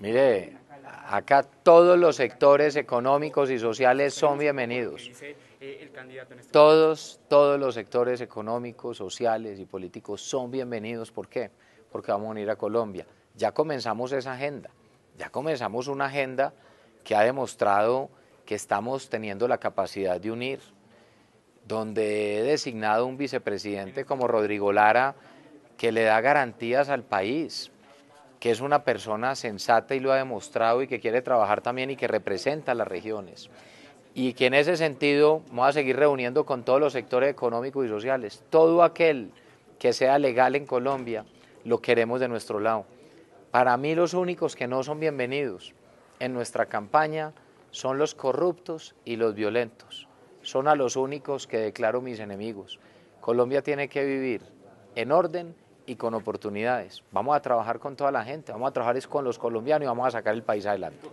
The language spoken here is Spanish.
Mire, acá todos los sectores económicos y sociales son bienvenidos. Todos, todos los sectores económicos, sociales y políticos son bienvenidos. ¿Por qué? Porque vamos a unir a Colombia. Ya comenzamos esa agenda. Ya comenzamos una agenda que ha demostrado que estamos teniendo la capacidad de unir, donde he designado un vicepresidente como Rodrigo Lara que le da garantías al país, que es una persona sensata y lo ha demostrado y que quiere trabajar también y que representa a las regiones. Y que en ese sentido vamos a seguir reuniendo con todos los sectores económicos y sociales. Todo aquel que sea legal en Colombia lo queremos de nuestro lado. Para mí los únicos que no son bienvenidos en nuestra campaña son los corruptos y los violentos. Son a los únicos que declaro mis enemigos. Colombia tiene que vivir en orden y con oportunidades. Vamos a trabajar con toda la gente, vamos a trabajar con los colombianos y vamos a sacar el país adelante.